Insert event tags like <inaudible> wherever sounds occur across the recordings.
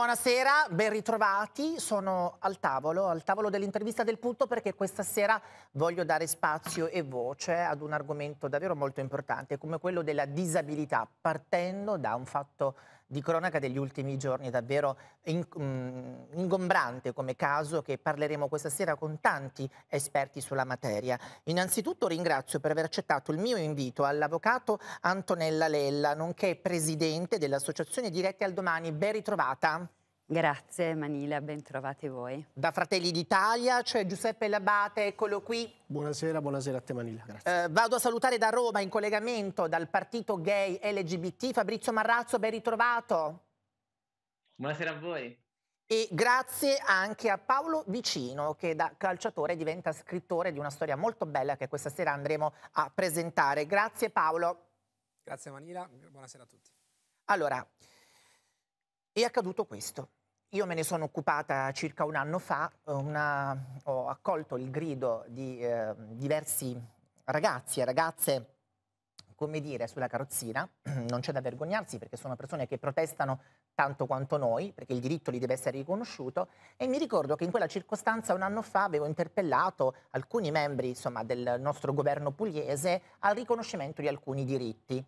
Buonasera, ben ritrovati. Sono al tavolo, al tavolo dell'intervista del punto perché questa sera voglio dare spazio e voce ad un argomento davvero molto importante come quello della disabilità, partendo da un fatto di cronaca degli ultimi giorni, davvero in, um, ingombrante come caso che parleremo questa sera con tanti esperti sulla materia. Innanzitutto ringrazio per aver accettato il mio invito all'avvocato Antonella Lella, nonché presidente dell'Associazione Diretti al Domani. Ben ritrovata. Grazie Manila, ben trovati voi. Da Fratelli d'Italia c'è Giuseppe Labate, eccolo qui. Buonasera, buonasera a te Manila, grazie. Eh, vado a salutare da Roma in collegamento dal partito gay LGBT Fabrizio Marrazzo, ben ritrovato. Buonasera a voi. E grazie anche a Paolo Vicino che da calciatore diventa scrittore di una storia molto bella che questa sera andremo a presentare. Grazie Paolo. Grazie Manila, buonasera a tutti. Allora, è accaduto questo. Io me ne sono occupata circa un anno fa, eh, una, ho accolto il grido di eh, diversi ragazzi e ragazze, come dire, sulla carrozzina, <clears throat> non c'è da vergognarsi perché sono persone che protestano tanto quanto noi, perché il diritto li deve essere riconosciuto, e mi ricordo che in quella circostanza un anno fa avevo interpellato alcuni membri insomma, del nostro governo pugliese al riconoscimento di alcuni diritti.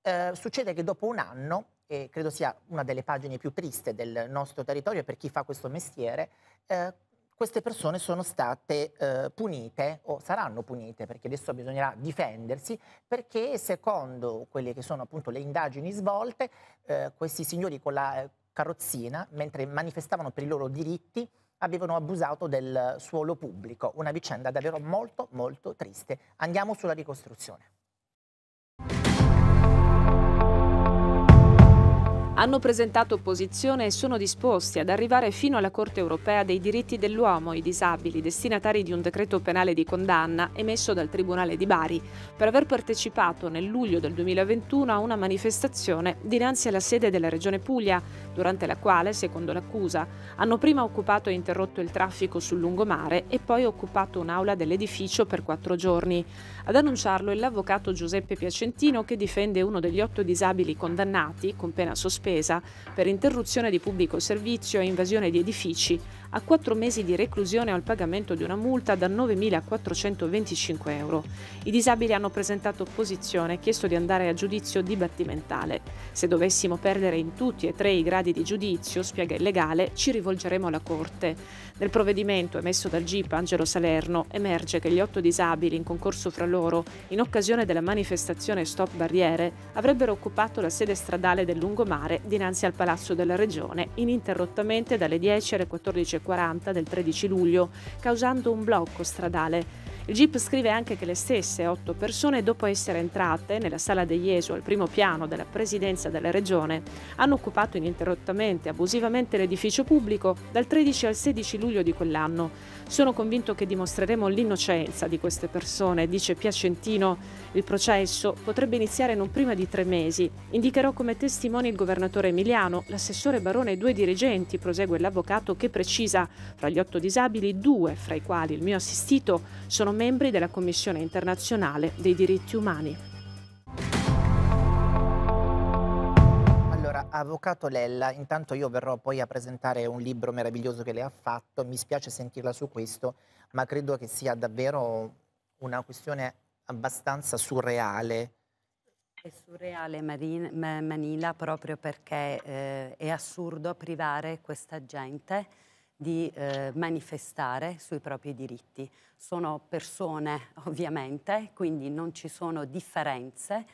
Eh, succede che dopo un anno eh, credo sia una delle pagine più triste del nostro territorio per chi fa questo mestiere, eh, queste persone sono state eh, punite o saranno punite perché adesso bisognerà difendersi perché secondo quelle che sono appunto le indagini svolte eh, questi signori con la eh, carrozzina mentre manifestavano per i loro diritti avevano abusato del suolo pubblico, una vicenda davvero molto molto triste. Andiamo sulla ricostruzione. hanno presentato opposizione e sono disposti ad arrivare fino alla Corte europea dei diritti dell'uomo i disabili destinatari di un decreto penale di condanna emesso dal Tribunale di Bari per aver partecipato nel luglio del 2021 a una manifestazione dinanzi alla sede della Regione Puglia, durante la quale, secondo l'accusa, hanno prima occupato e interrotto il traffico sul lungomare e poi occupato un'aula dell'edificio per quattro giorni. Ad annunciarlo è l'avvocato Giuseppe Piacentino che difende uno degli otto disabili condannati, con pena sospesa, per interruzione di pubblico servizio e invasione di edifici, a quattro mesi di reclusione al pagamento di una multa da 9.425 euro. I disabili hanno presentato opposizione e chiesto di andare a giudizio dibattimentale. Se dovessimo perdere in tutti e tre i gradi di giudizio, spiega il legale, ci rivolgeremo alla Corte. Nel provvedimento emesso dal GIP Angelo Salerno emerge che gli otto disabili in concorso fra loro, in occasione della manifestazione Stop Barriere, avrebbero occupato la sede stradale del lungomare dinanzi al Palazzo della Regione ininterrottamente dalle 10 alle 14.40 del 13 luglio, causando un blocco stradale. Il GIP scrive anche che le stesse otto persone, dopo essere entrate nella sala degli Jesu al primo piano della presidenza della regione, hanno occupato ininterrottamente, e abusivamente l'edificio pubblico dal 13 al 16 luglio di quell'anno, sono convinto che dimostreremo l'innocenza di queste persone, dice Piacentino. Il processo potrebbe iniziare non prima di tre mesi. Indicherò come testimoni il governatore Emiliano, l'assessore Barone e due dirigenti, prosegue l'avvocato che precisa, fra gli otto disabili, due, fra i quali il mio assistito, sono membri della Commissione internazionale dei diritti umani. Avvocato Lella, intanto io verrò poi a presentare un libro meraviglioso che lei ha fatto, mi spiace sentirla su questo, ma credo che sia davvero una questione abbastanza surreale. È surreale Marina, Manila proprio perché eh, è assurdo privare questa gente di eh, manifestare sui propri diritti. Sono persone ovviamente, quindi non ci sono differenze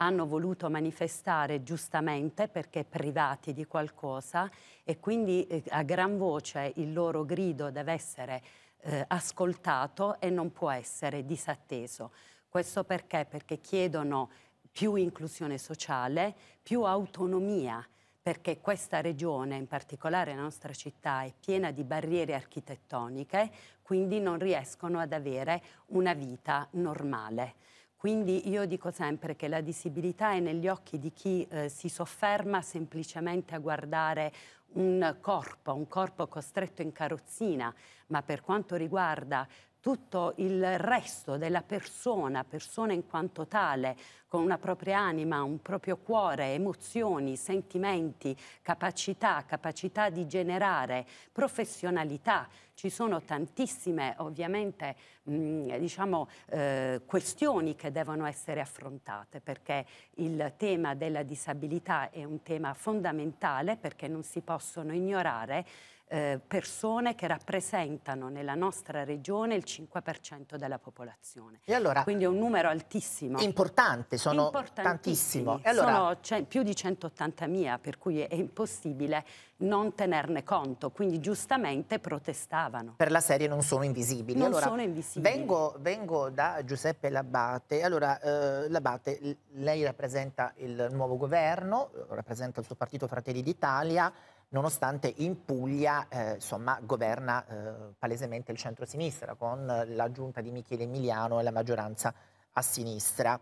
hanno voluto manifestare giustamente perché privati di qualcosa e quindi eh, a gran voce il loro grido deve essere eh, ascoltato e non può essere disatteso. Questo perché? Perché chiedono più inclusione sociale, più autonomia, perché questa regione, in particolare la nostra città, è piena di barriere architettoniche, quindi non riescono ad avere una vita normale. Quindi io dico sempre che la disabilità è negli occhi di chi eh, si sofferma semplicemente a guardare un corpo, un corpo costretto in carrozzina, ma per quanto riguarda tutto il resto della persona, persona in quanto tale, con una propria anima, un proprio cuore, emozioni, sentimenti, capacità, capacità di generare, professionalità. Ci sono tantissime ovviamente mh, mm, diciamo, eh, questioni che devono essere affrontate perché il tema della disabilità è un tema fondamentale perché non si possono ignorare eh, persone che rappresentano nella nostra regione il 5% della popolazione. Allora, Quindi è un numero altissimo. Importante, sono tantissimo. Allora... Sono cioè, più di 180.000, per cui è impossibile non tenerne conto, quindi giustamente protestavano. Per la serie non sono invisibili. Non allora, sono invisibili. Vengo, vengo, da Giuseppe Labate. Allora, eh, Labate, lei rappresenta il nuovo governo, rappresenta il suo partito Fratelli d'Italia, nonostante in Puglia eh, insomma, governa eh, palesemente il centro-sinistra, con la giunta di Michele Emiliano e la maggioranza a sinistra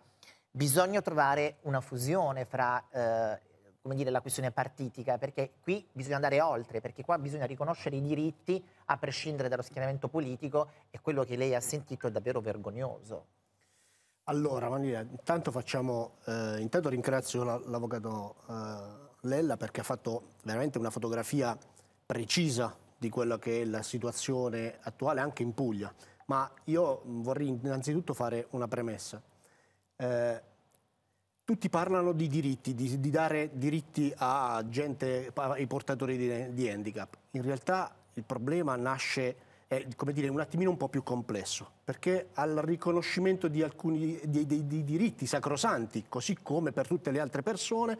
bisogna trovare una fusione fra eh, come dire, la questione partitica, perché qui bisogna andare oltre, perché qua bisogna riconoscere i diritti a prescindere dallo schieramento politico e quello che lei ha sentito è davvero vergognoso. Allora, Manila, intanto, facciamo, eh, intanto ringrazio l'avvocato eh, Lella perché ha fatto veramente una fotografia precisa di quella che è la situazione attuale anche in Puglia, ma io mm, vorrei innanzitutto fare una premessa eh, tutti parlano di diritti, di, di, dare diritti a gente, ai portatori di, di handicap. In realtà il problema nasce è dire, un attimino un po' più complesso, perché al riconoscimento di alcuni di, di, di diritti sacrosanti, così come per tutte le altre persone,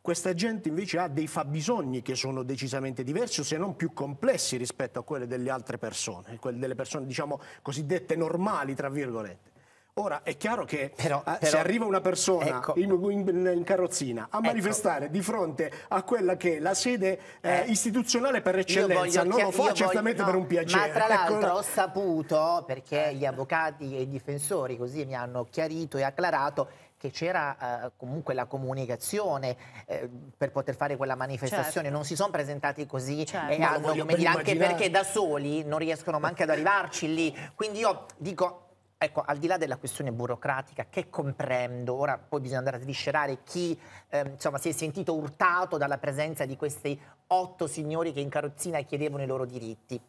questa gente invece ha dei fabbisogni che sono decisamente diversi, se non più complessi rispetto a quelli delle altre persone, quelli delle persone diciamo cosiddette normali, tra virgolette. Ora è chiaro che però, però, se arriva una persona ecco, in, in, in, carrozzina a ecco, manifestare di fronte a quella che è la sede eh, eh istituzionale per eccellenza voglio, non lo fa certamente no, per un piacere. Ma tra ecco. l'altro ho saputo, perché gli ecco. avvocati e i difensori così mi hanno chiarito e acclarato, che c'era eh, comunque la comunicazione eh, per poter fare quella manifestazione, certo. non si sono presentati così certo. e hanno, come dire, anche perché da soli non riescono neanche ad arrivarci lì. Quindi io dico Ecco, al di là della questione burocratica che comprendo, ora poi bisogna andare a sviscerare chi ehm, insomma, si è sentito urtato dalla presenza di questi otto signori che in carrozzina chiedevano i loro diritti.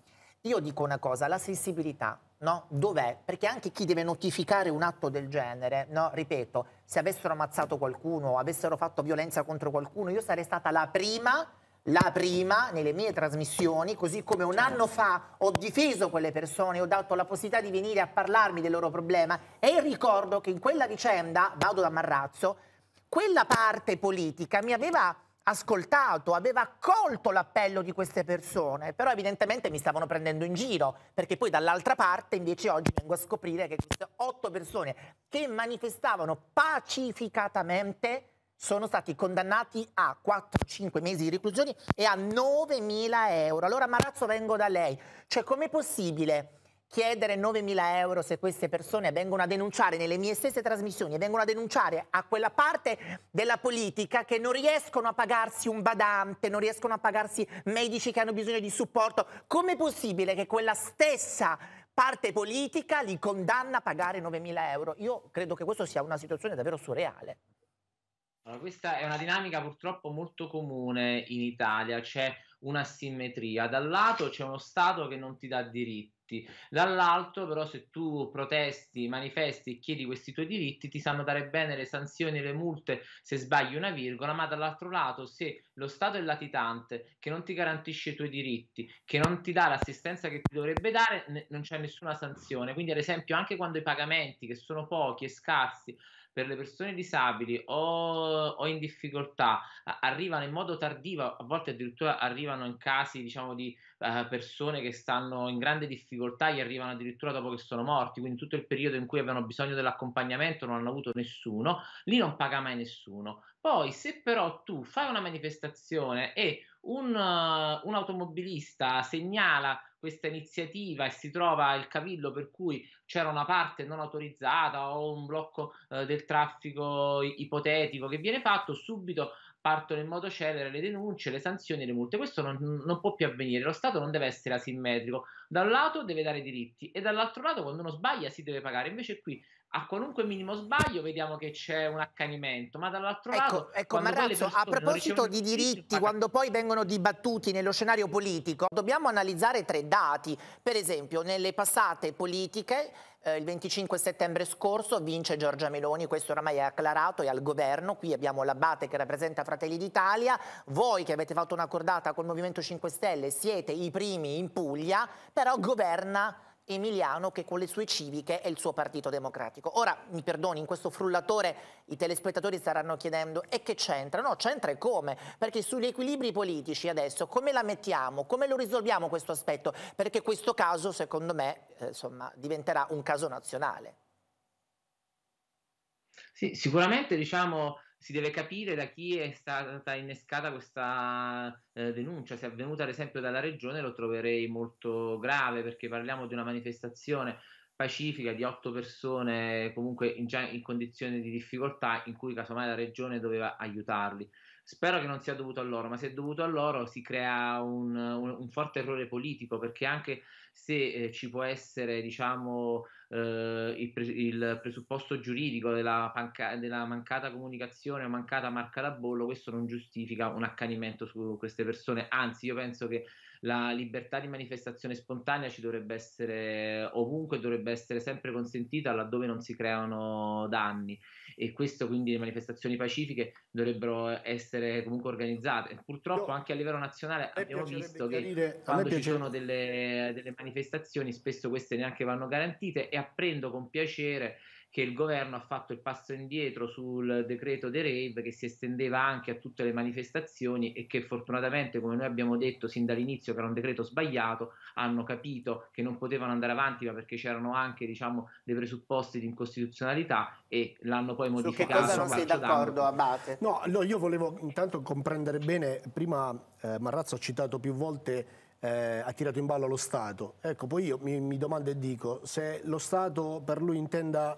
Io dico una cosa, la sensibilità, no? Dov'è? Perché anche chi deve notificare un atto del genere, no? Ripeto, se avessero ammazzato qualcuno, avessero fatto violenza contro qualcuno, io sarei stata la prima la prima nelle mie trasmissioni, così come un certo. anno fa ho difeso quelle persone, ho dato la possibilità di venire a parlarmi del loro problema e ricordo che in quella vicenda, vado da Marrazzo, quella parte politica mi aveva ascoltato, aveva accolto l'appello di queste persone, però evidentemente mi stavano prendendo in giro, perché poi dall'altra parte invece oggi vengo a scoprire che queste otto persone che manifestavano pacificatamente sono stati condannati a 4-5 mesi di reclusione e a 9.000 euro. Allora Marazzo vengo da lei, cioè com'è possibile chiedere 9.000 euro se queste persone vengono a denunciare nelle mie stesse trasmissioni e vengono a denunciare a quella parte della politica che non riescono a pagarsi un badante, non riescono a pagarsi medici che hanno bisogno di supporto. Com'è possibile che quella stessa parte politica li condanna a pagare 9.000 euro? Io credo che questa sia una situazione davvero surreale. Allora, questa è una dinamica purtroppo molto comune in Italia, c'è una simmetria. Dal lato c'è uno Stato che non ti dà diritti, dall'altro però se tu protesti, manifesti e chiedi questi tuoi diritti ti sanno dare bene le sanzioni, e le multe se sbagli una virgola, ma dall'altro lato se lo Stato è latitante, che non ti garantisce i tuoi diritti, che non ti dà l'assistenza che ti dovrebbe dare, ne- non c'è nessuna sanzione. Quindi ad esempio anche quando i pagamenti, che sono pochi e scarsi, per le persone disabili o, o in difficoltà arrivano in modo tardivo, a volte addirittura arrivano in casi diciamo di uh, persone che stanno in grande difficoltà, gli arrivano addirittura dopo che sono morti, quindi tutto il periodo in cui avevano bisogno dell'accompagnamento non hanno avuto nessuno, lì non paga mai nessuno. Poi se però tu fai una manifestazione e un, un automobilista segnala questa iniziativa e si trova il cavillo per cui c'era una parte non autorizzata o un blocco eh, del traffico ipotetico che viene fatto, subito partono in modo celere le denunce, le sanzioni, e le multe. Questo non, non, può più avvenire, lo Stato non deve essere asimmetrico. Da un lato deve dare diritti e dall'altro lato quando uno sbaglia si deve pagare. Invece qui a qualunque minimo sbaglio vediamo che c'è un accanimento, ma dall'altro ecco, lato... Ecco, Marrazzo, a proposito di diritti, quando poi vengono dibattuti nello scenario politico, dobbiamo analizzare tre dati. Per esempio, nelle passate politiche, eh, il 25 settembre scorso vince Giorgia Meloni, questo oramai è acclarato, è al governo, qui abbiamo l'Abbate che rappresenta Fratelli d'Italia, voi che avete fatto una cordata col Movimento 5 Stelle siete i primi in Puglia, però governa Emiliano che con le sue civiche e il suo partito democratico. Ora, mi perdoni, in questo frullatore i telespettatori staranno chiedendo e che c'entra? No, c'entra e come? Perché sugli equilibri politici adesso come la mettiamo? Come lo risolviamo questo aspetto? Perché questo caso, secondo me, eh, insomma, diventerà un caso nazionale. Sì, sicuramente diciamo si deve capire da chi è stata innescata questa eh, denuncia. Se è avvenuta ad esempio dalla regione lo troverei molto grave perché parliamo di una manifestazione pacifica di otto persone comunque in, già in condizioni di difficoltà in cui casomai la regione doveva aiutarli. Spero che non sia dovuto a loro, ma se è dovuto a loro si crea un, un, un forte errore politico perché anche se eh, ci può essere diciamo eh, il, pre- il, presupposto giuridico della, panca- della mancata comunicazione o mancata marca da bollo, questo non giustifica un accanimento su queste persone, anzi io penso che la libertà di manifestazione spontanea ci dovrebbe essere ovunque, dovrebbe essere sempre consentita laddove non si creano danni e questo quindi le manifestazioni pacifiche dovrebbero essere comunque organizzate. Purtroppo Io, anche a livello nazionale abbiamo visto che quando ci sono delle, delle manifestazioni spesso queste neanche vanno garantite e apprendo con piacere che il governo ha fatto il passo indietro sul decreto dei rave che si estendeva anche a tutte le manifestazioni e che fortunatamente, come noi abbiamo detto sin dall'inizio che era un decreto sbagliato, hanno capito che non potevano andare avanti ma perché c'erano anche diciamo, dei presupposti di incostituzionalità e l'hanno poi modificato. Su che cosa non sei d'accordo Abate? No, no, io volevo intanto comprendere bene, prima eh, Marrazzo ha citato più volte eh, ha tirato in ballo lo Stato. Ecco, poi io mi, mi domando e dico se lo Stato per lui intenda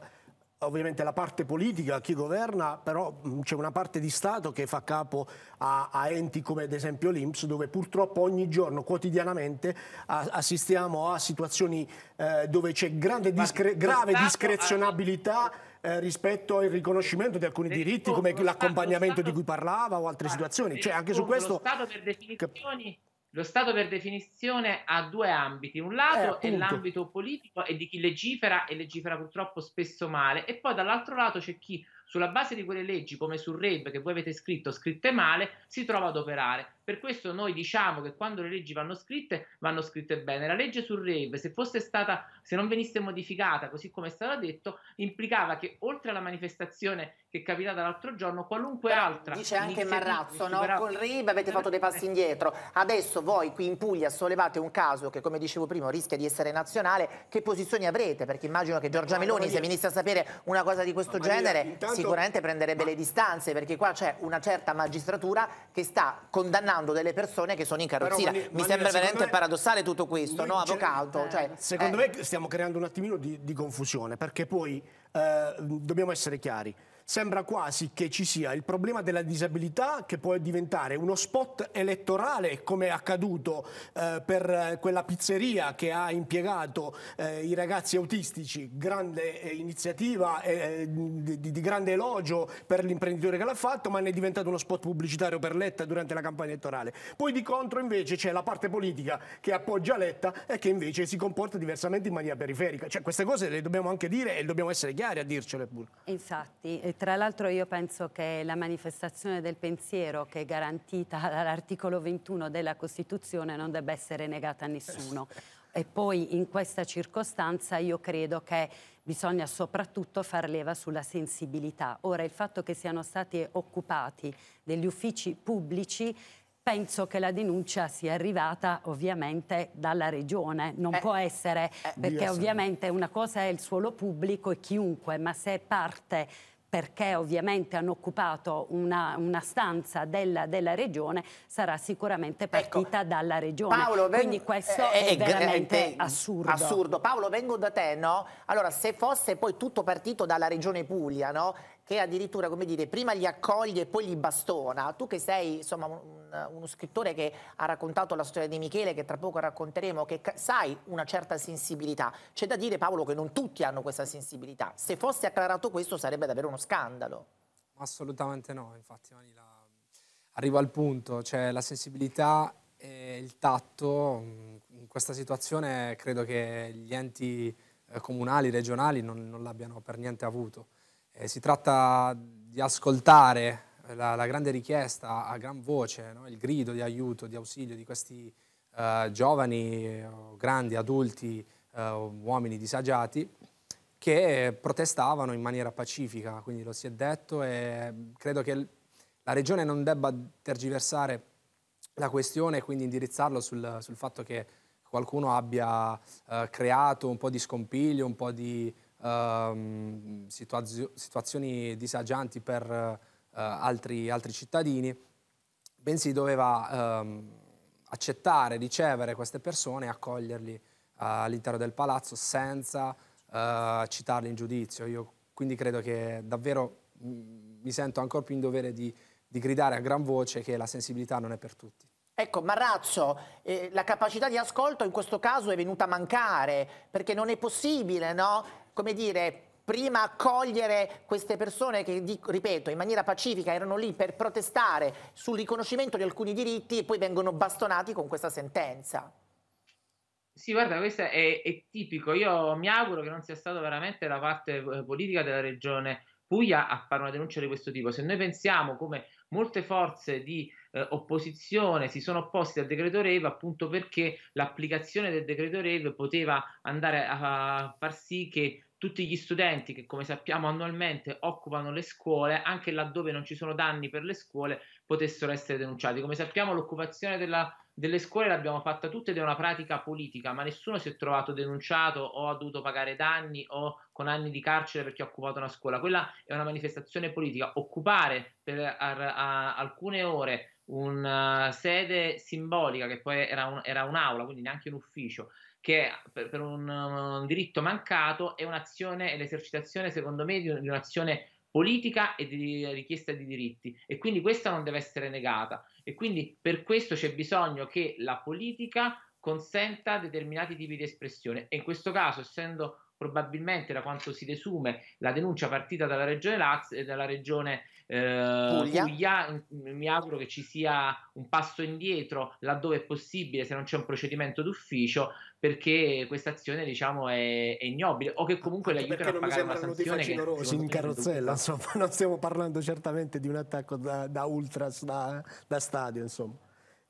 ovviamente la parte politica, chi governa, però mm, c'è una parte di Stato che fa capo a, a enti come ad esempio l'Inps, dove purtroppo ogni giorno, quotidianamente, a, assistiamo a situazioni eh, dove c'è discre grave discrezionabilità eh, rispetto al riconoscimento di alcuni diritti, come l'accompagnamento di cui parlava o altre situazioni. Cioè, anche su questo... Lo Stato per definizioni... Lo Stato per definizione ha due ambiti, un lato eh, è l'ambito politico e di chi legifera e legifera purtroppo spesso male e poi dall'altro lato c'è chi sulla base di quelle leggi come sul REB che voi avete scritto, scritte male, si trova ad operare. Per questo noi diciamo che quando le leggi vanno scritte, vanno scritte bene. La legge sul rave, se fosse stata, se non venisse modificata, così come è stato detto, implicava che oltre alla manifestazione che è capitata l'altro giorno, qualunque Però, altra. Dice anche Marrazzo, no? Superato... Con Rib avete fatto dei passi eh. indietro. Adesso voi qui in Puglia sollevate un caso che, come dicevo prima, rischia di essere nazionale. Che posizioni avrete? Perché immagino che Giorgia Meloni, se venisse a sapere una cosa di questo genere, sicuramente prenderebbe le distanze, perché qua c'è una certa magistratura che sta condannando premiando delle persone che sono in carrozzina. Però, Mi sembra veramente me, paradossale tutto questo, no, avvocato? Eh, cioè, secondo eh. me stiamo creando un attimino di, di confusione, perché poi eh, dobbiamo essere chiari sembra quasi che ci sia il problema della disabilità che può diventare uno spot elettorale come è accaduto eh, per quella pizzeria che ha impiegato eh, i ragazzi autistici, grande eh, iniziativa eh, di, di, grande elogio per l'imprenditore che l'ha fatto, ma ne è diventato uno spot pubblicitario per Letta durante la campagna elettorale. Poi di contro invece c'è la parte politica che appoggia Letta e che invece si comporta diversamente in maniera periferica. Cioè queste cose le dobbiamo anche dire e dobbiamo essere chiari a dircele pure. Infatti, eh, tra l'altro io penso che la manifestazione del pensiero che è garantita <laughs> dall'articolo 21 della Costituzione non debba essere negata a nessuno. E poi in questa circostanza io credo che bisogna soprattutto far leva sulla sensibilità. Ora il fatto che siano stati occupati degli uffici pubblici penso che la denuncia sia arrivata ovviamente dalla regione, non eh, può essere, eh, perché ovviamente una cosa è il suolo pubblico e chiunque, ma se parte perché ovviamente hanno occupato una, una stanza della, della, regione, sarà sicuramente ecco, partita ecco, dalla regione. Paolo, Quindi questo eh, eh è, è, eh, eh, veramente assurdo. assurdo. Paolo, vengo da te, no? Allora, se fosse poi tutto partito dalla regione Puglia, no? che addirittura, come dire, prima li accoglie e poi li bastona. Tu che sei, insomma, un, uno scrittore che ha raccontato la storia di Michele, che tra poco racconteremo, che sai una certa sensibilità. C'è da dire, Paolo, che non tutti hanno questa sensibilità. Se fosse acclarato questo sarebbe davvero uno scandalo. Assolutamente no, infatti Manila arrivo al punto, cioè la sensibilità e il tatto mm, in questa situazione credo che gli enti eh, comunali, regionali non, non l'abbiano per niente avuto. Eh, si tratta di ascoltare la, la, grande richiesta a gran voce, no? il grido di aiuto, di ausilio di questi eh, giovani, eh, grandi, adulti, eh, uomini disagiati che protestavano in maniera pacifica, quindi lo si è detto e credo che la Regione non debba tergiversare la questione e quindi indirizzarlo sul, sul fatto che qualcuno abbia eh, creato un po' di scompiglio, un po' di ehm, situazio, situazioni disagianti per eh, altri, altri, cittadini, bensì doveva ehm, accettare, ricevere queste persone e accoglierli eh, all'interno del palazzo senza eh, citarli in giudizio. Io quindi credo che davvero mm, mi sento ancora più in dovere di, di gridare a gran voce che la sensibilità non è per tutti. Ecco, Marrazzo, eh, la capacità di ascolto in questo caso è venuta a mancare, perché non è possibile no? come dire, prima accogliere queste persone che, ripeto, in maniera pacifica erano lì per protestare sul riconoscimento di alcuni diritti e poi vengono bastonati con questa sentenza. Sì, guarda, questo è, è tipico. Io mi auguro che non sia stata veramente la parte eh, politica della regione Puglia a fare una denuncia di questo tipo. Se noi pensiamo come molte forze di eh, opposizione si sono opposti al decreto REV appunto perché l'applicazione del decreto REV poteva andare a, far sì che tutti gli studenti che come sappiamo annualmente occupano le scuole, anche laddove non ci sono danni per le scuole, potessero essere denunciati. Come sappiamo l'occupazione della, delle scuole l'abbiamo fatta tutte ed è una pratica politica, ma nessuno si è trovato denunciato o ha dovuto pagare danni o con anni di carcere perché ha occupato una scuola. Quella è una manifestazione politica. Occupare per a, a, alcune ore una eh, sede simbolica che poi era, un, era un'aula, quindi neanche un ufficio, che per, per un, un, diritto mancato è un'azione, è l'esercitazione secondo me di, un'azione politica e di richiesta di diritti e quindi questa non deve essere negata e quindi per questo c'è bisogno che la politica consenta determinati tipi di espressione e in questo caso essendo probabilmente da quanto si desume la denuncia partita dalla regione Lazio e eh, dalla regione eh, Puglia. Puglia. Mm, mi auguro che ci sia un passo indietro laddove è possibile, se non c'è un procedimento d'ufficio, perché questa azione diciamo è, è ignobile o che comunque le aiutano a pagare una sanzione che in carrozzella, insomma, <laughs> non stiamo parlando certamente di un attacco da, da ultras, da, da stadio, insomma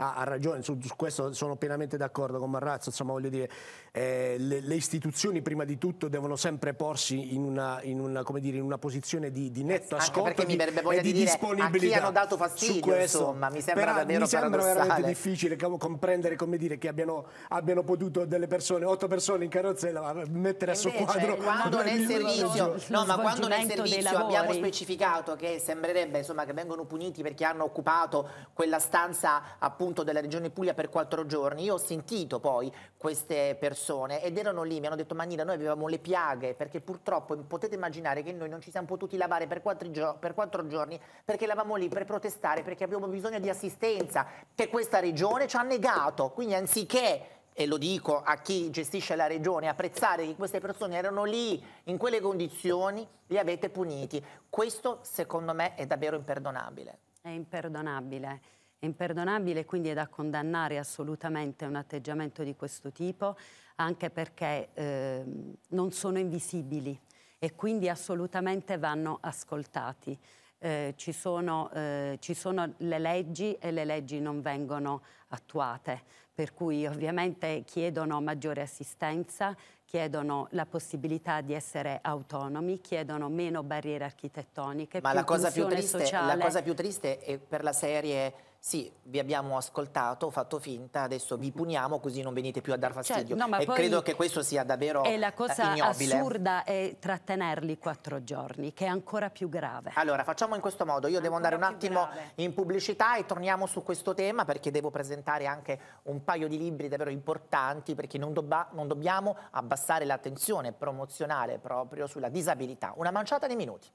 ha, ha ragione, su, su, questo sono pienamente d'accordo con Marrazzo, insomma voglio dire, eh, le, le, istituzioni prima di tutto devono sempre porsi in una, in una, dire, in una posizione di, di eh netto ascolto di, e di, di disponibilità. A hanno dato fastidio, insomma, mi sembra Però, davvero Mi sembra veramente difficile comprendere, come dire, che abbiano, abbiano potuto delle persone, otto persone in carrozzella mettere a suo quadro quando nel servizio, no, ma quando nel servizio abbiamo specificato che sembrerebbe insomma, che vengono puniti perché hanno occupato quella stanza appunto appunto della regione Puglia per quattro giorni, io ho sentito poi queste persone ed erano lì, mi hanno detto Manina noi avevamo le piaghe perché purtroppo potete immaginare che noi non ci siamo potuti lavare per quattro, gio per quattro giorni perché eravamo lì per protestare, perché abbiamo bisogno di assistenza che questa regione ci ha negato, quindi anziché e lo dico a chi gestisce la regione, apprezzare che queste persone erano lì in quelle condizioni, li avete puniti. Questo secondo me è davvero imperdonabile. È imperdonabile. È imperdonabile e quindi è da condannare assolutamente un atteggiamento di questo tipo, anche perché eh, non sono invisibili e quindi assolutamente vanno ascoltati. Eh, ci, sono, eh, ci, sono, le leggi e le leggi non vengono attuate, per cui ovviamente chiedono maggiore assistenza, chiedono la possibilità di essere autonomi, chiedono meno barriere architettoniche. Ma la cosa, più triste, sociale. la cosa più triste è per la serie sì, vi abbiamo ascoltato, fatto finta, adesso vi puniamo così non venite più a dar cioè, fastidio. Cioè, no, e credo che questo sia davvero E la eh, cosa ignobile. assurda è trattenerli quattro giorni, che è ancora più grave. Allora, facciamo in questo modo. Io ancora devo andare un attimo grave. in pubblicità e torniamo su questo tema perché devo presentare anche un paio di libri davvero importanti perché non, dobba, non dobbiamo abbassare l'attenzione promozionale proprio sulla disabilità. Una manciata di minuti.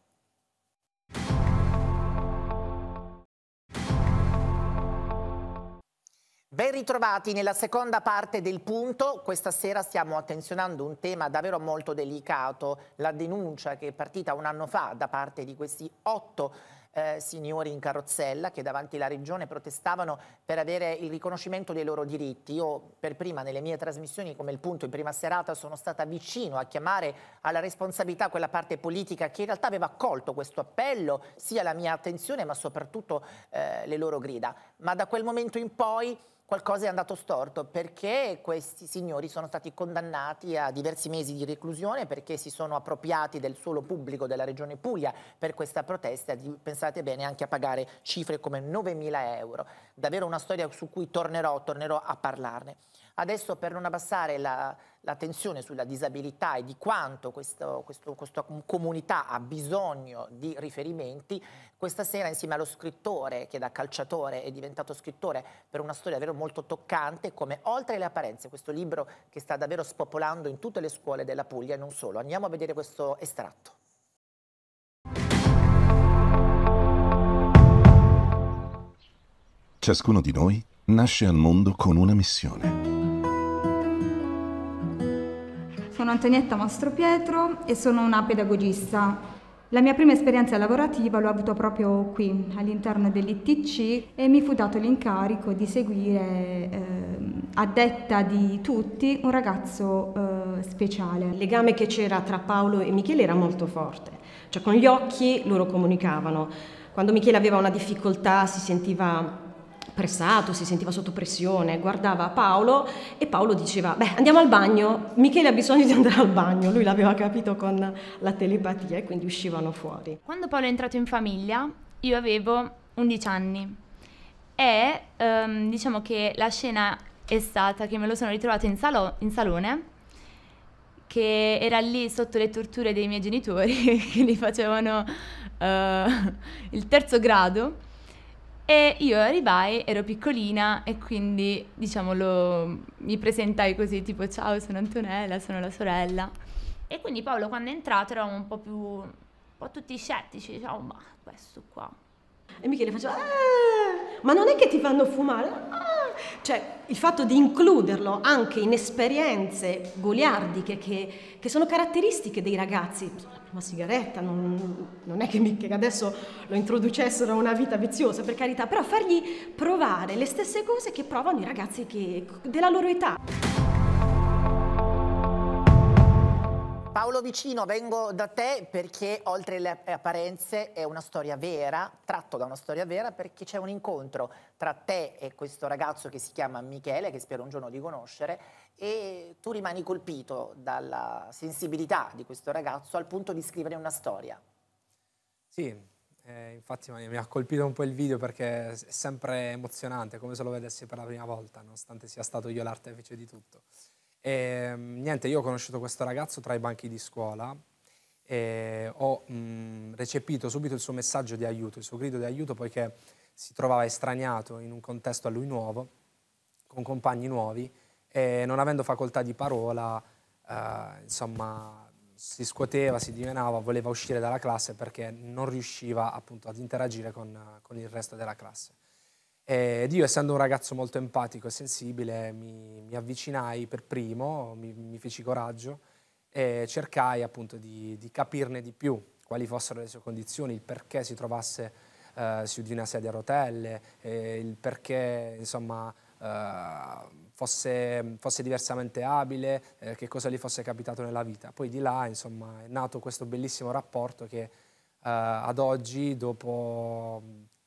Ben ritrovati nella seconda parte del punto. Questa sera stiamo attenzionando un tema davvero molto delicato, la denuncia che è partita un anno fa da parte di questi otto eh, signori in carrozzella che davanti alla regione protestavano per avere il riconoscimento dei loro diritti. Io per prima nelle mie trasmissioni come il punto in prima serata sono stata vicino a chiamare alla responsabilità quella parte politica che in realtà aveva accolto questo appello, sia la mia attenzione ma soprattutto eh, le loro grida. Ma da quel momento in poi qualcosa è andato storto perché questi signori sono stati condannati a diversi mesi di reclusione perché si sono appropriati del suolo pubblico della regione Puglia per questa protesta, di, pensate bene anche a pagare cifre come 9.000 euro. Davvero una storia su cui tornerò, tornerò a parlarne. Adesso per non abbassare la, la tensione sulla disabilità e di quanto questo, questo, questa comunità ha bisogno di riferimenti, questa sera insieme allo scrittore che da calciatore è diventato scrittore per una storia davvero molto toccante come Oltre le apparenze, questo libro che sta davvero spopolando in tutte le scuole della Puglia e non solo. Andiamo a vedere questo estratto. Ciascuno di noi nasce al mondo con una missione Sono Antonietta Mastro Pietro e sono una pedagogista. La mia prima esperienza lavorativa l'ho avuto proprio qui, all'interno dell'ITC e mi fu dato l'incarico di seguire eh, a detta di tutti un ragazzo eh, speciale. Il legame che c'era tra Paolo e Michele era molto forte, cioè con gli occhi loro comunicavano. Quando Michele aveva una difficoltà si sentiva pressato, si sentiva sotto pressione, guardava Paolo e Paolo diceva, beh andiamo al bagno, Michele ha bisogno di andare al bagno, lui l'aveva capito con la telepatia e quindi uscivano fuori. Quando Paolo è entrato in famiglia io avevo 11 anni e ehm, diciamo che la scena è stata che me lo sono ritrovato in, salo- in salone che era lì sotto le torture dei miei genitori <laughs> che gli facevano uh, il terzo grado e io arrivai, ero piccolina e quindi diciamo lo, mi presentai così tipo ciao sono Antonella, sono la sorella. E quindi Paolo quando è entrato eravamo un po' più, un po' tutti scettici, diciamo ma questo qua. E Michele faceva, ah, ma non è che ti fanno fumare? Ah cioè il fatto di includerlo anche in esperienze goliardiche che, che sono caratteristiche dei ragazzi. La prima sigaretta, non, non è che, mi, che, adesso lo introducessero a una vita viziosa, per carità, però fargli provare le stesse cose che provano i ragazzi che, della loro età. Paolo Vicino, vengo da te perché oltre le apparenze è una storia vera, tratto da una storia vera perché c'è un incontro tra te e questo ragazzo che si chiama Michele, che spero un giorno di conoscere, e tu rimani colpito dalla sensibilità di questo ragazzo al punto di scrivere una storia. Sì, eh, infatti mi ha colpito un po' il video perché è sempre emozionante, come se lo vedessi per la prima volta, nonostante sia stato io l'artefice di tutto. E, ehm, niente, io ho conosciuto questo ragazzo tra i banchi di scuola e ho mh, mm, recepito subito il suo messaggio di aiuto, il suo grido di aiuto poiché si trovava estraniato in un contesto a lui nuovo, con compagni nuovi e non avendo facoltà di parola, eh, insomma, si scuoteva, si dimenava, voleva uscire dalla classe perché non riusciva appunto ad interagire con, con il resto della classe. Ed io, essendo un ragazzo molto empatico e sensibile, mi, mi avvicinai per primo, mi, mi, feci coraggio e cercai appunto di, di, capirne di più quali fossero le sue condizioni, il perché si trovasse eh, su di una sedia a rotelle, eh, il perché insomma eh, fosse, fosse, diversamente abile, eh, che cosa gli fosse capitato nella vita. Poi di là insomma è nato questo bellissimo rapporto che eh, ad oggi, dopo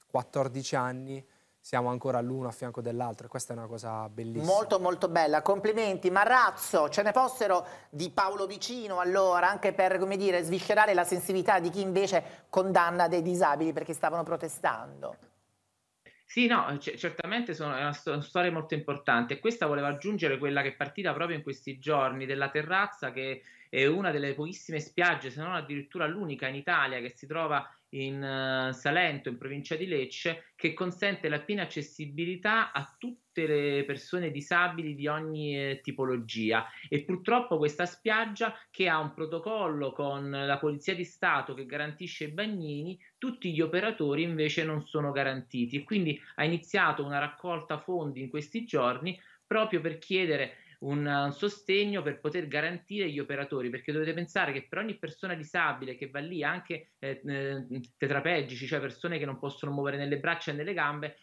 14 anni, siamo ancora l'uno a fianco dell'altro e questa è una cosa bellissima. Molto molto bella, complimenti. Marrazzo, ce ne fossero di Paolo Vicino allora, anche per come dire, sviscerare la sensibilità di chi invece condanna dei disabili perché stavano protestando. Sì, no, certamente sono, è una, sto storia molto importante e questa voleva aggiungere quella che è partita proprio in questi giorni della terrazza che è una delle pochissime spiagge, se non addirittura l'unica in Italia che si trova in uh, Salento, in provincia di Lecce, che consente la piena accessibilità a tutte le persone disabili di ogni eh, tipologia. E purtroppo questa spiaggia, che ha un protocollo con la Polizia di Stato che garantisce i bagnini, tutti gli operatori invece non sono garantiti. Quindi ha iniziato una raccolta fondi in questi giorni proprio per chiedere un sostegno per poter garantire gli operatori, perché dovete pensare che per ogni persona disabile che va lì, anche eh, eh tetrapegici, cioè persone che non possono muovere nelle braccia e nelle gambe,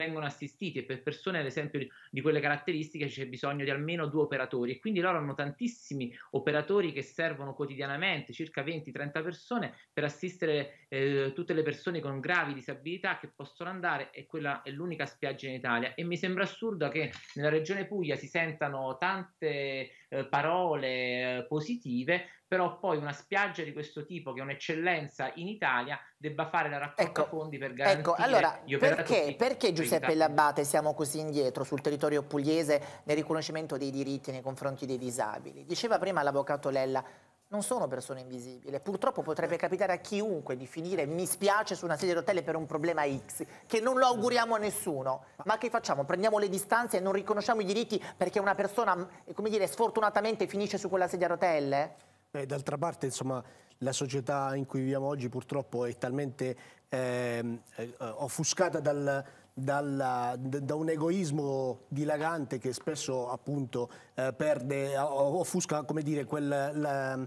vengono assistiti e per persone ad esempio di quelle caratteristiche c'è bisogno di almeno due operatori e quindi loro hanno tantissimi operatori che servono quotidianamente, circa 20-30 persone per assistere eh, tutte le persone con gravi disabilità che possono andare e quella è l'unica spiaggia in Italia e mi sembra assurdo che nella regione Puglia si sentano tante eh, parole eh, positive però poi una spiaggia di questo tipo, che è un'eccellenza in Italia, debba fare la raccolta ecco, fondi per ecco, garantire ecco, allora, gli operatori. Perché, perché Giuseppe Labbate siamo così indietro sul territorio pugliese nel riconoscimento dei diritti nei confronti dei disabili? Diceva prima l'avvocato Lella, non sono persone invisibili. Purtroppo potrebbe capitare a chiunque di finire mi spiace su una sedia di rotelle per un problema X, che non lo auguriamo a nessuno. Ma che facciamo? Prendiamo le distanze e non riconosciamo i diritti perché una persona, come dire, sfortunatamente finisce su quella sedia a rotelle? Beh, d'altra parte, insomma, la società in cui viviamo oggi purtroppo è talmente ehm, eh, offuscata dal, dalla, da un egoismo dilagante che spesso appunto eh, perde, offusca, come dire, quel... La,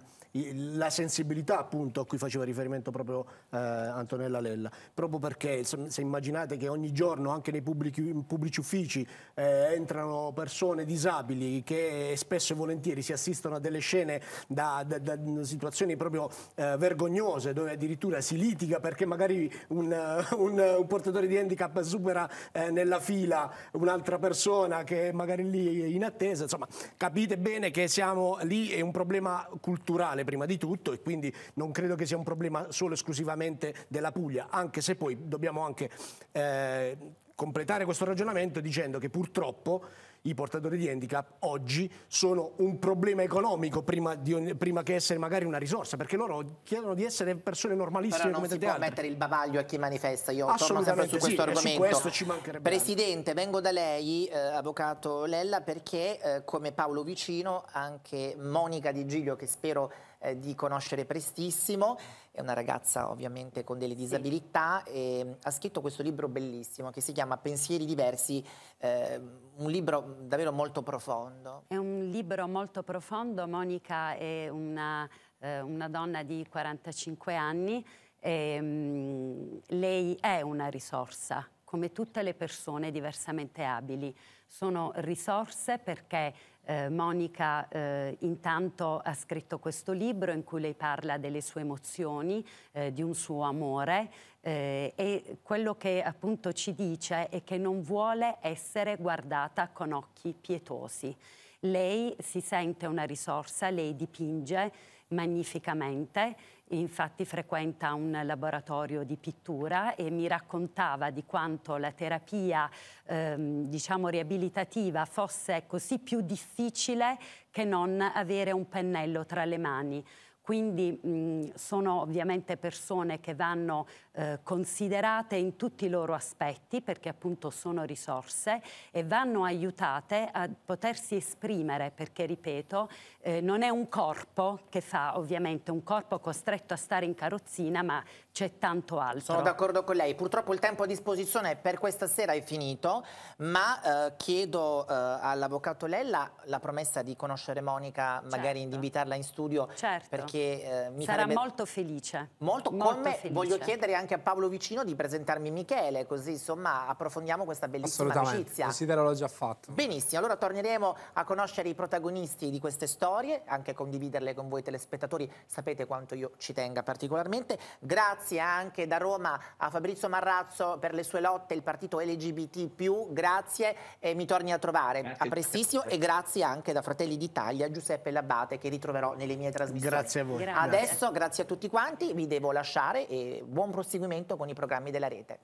la sensibilità appunto a cui faceva riferimento proprio eh, Antonella Lella, proprio perché se immaginate che ogni giorno anche nei pubblici, pubblici uffici eh, entrano persone disabili che spesso e volentieri si assistono a delle scene da, da, da situazioni proprio eh, vergognose dove addirittura si litiga perché magari un, <laughs> un, un portatore di handicap supera eh, nella fila un'altra persona che è magari lì in attesa, insomma capite bene che siamo lì è un problema culturale regionale prima di tutto e quindi non credo che sia un problema solo e esclusivamente della Puglia, anche se poi dobbiamo anche eh, completare questo ragionamento dicendo che purtroppo i portatori di handicap oggi sono un problema economico prima, di, prima, che essere magari una risorsa, perché loro chiedono di essere persone normalissime Però come tante altre. non si può mettere il bavaglio a chi manifesta, io torno sempre su questo sì, argomento. Su questo Presidente, altro. vengo da lei, eh, Avvocato Lella, perché eh, come Paolo Vicino, anche Monica Di Giglio, che spero eh, di conoscere prestissimo, è una ragazza ovviamente con delle disabilità, sì. Mm, ha scritto questo libro bellissimo che si chiama Pensieri diversi, eh, un libro davvero molto profondo. È un libro molto profondo, Monica è una, eh, una donna di 45 anni, e, mh, mm, lei è una risorsa come tutte le persone diversamente abili. Sono risorse perché eh, Monica eh, intanto ha scritto questo libro in cui lei parla delle sue emozioni, eh, di un suo amore eh, e quello che appunto ci dice è che non vuole essere guardata con occhi pietosi. Lei si sente una risorsa, lei dipinge magnificamente infatti frequenta un laboratorio di pittura e mi raccontava di quanto la terapia ehm, diciamo riabilitativa fosse così più difficile che non avere un pennello tra le mani. Quindi mh, mm, sono ovviamente persone che vanno eh, considerate in tutti i loro aspetti perché appunto sono risorse e vanno aiutate a potersi esprimere perché, ripeto, eh, non è un corpo che fa ovviamente un corpo costretto a stare in carrozzina ma c'è tanto altro. Sono d'accordo con lei. Purtroppo il tempo a disposizione per questa sera è finito, ma eh, chiedo eh, all'avvocato Lella la promessa di conoscere Monica, magari certo. di invitarla in studio certo. perché che eh, mi Sarà farebbe... molto felice. Molto, molto con Felice. Voglio chiedere anche a Paolo Vicino di presentarmi Michele, così insomma approfondiamo questa bellissima amicizia. Considero l'ho già fatto. Benissimo, allora torneremo a conoscere i protagonisti di queste storie, anche condividerle con voi telespettatori, sapete quanto io ci tenga particolarmente. Grazie anche da Roma a Fabrizio Marrazzo per le sue lotte, il partito LGBT+, grazie e mi torni a trovare. Grazie. A prestissimo e grazie anche da Fratelli d'Italia Giuseppe Labbate che ritroverò nelle mie trasmissioni. Grazie a voi. Grazie. Adesso grazie a tutti quanti, vi devo lasciare e buon proseguimento con i programmi della rete.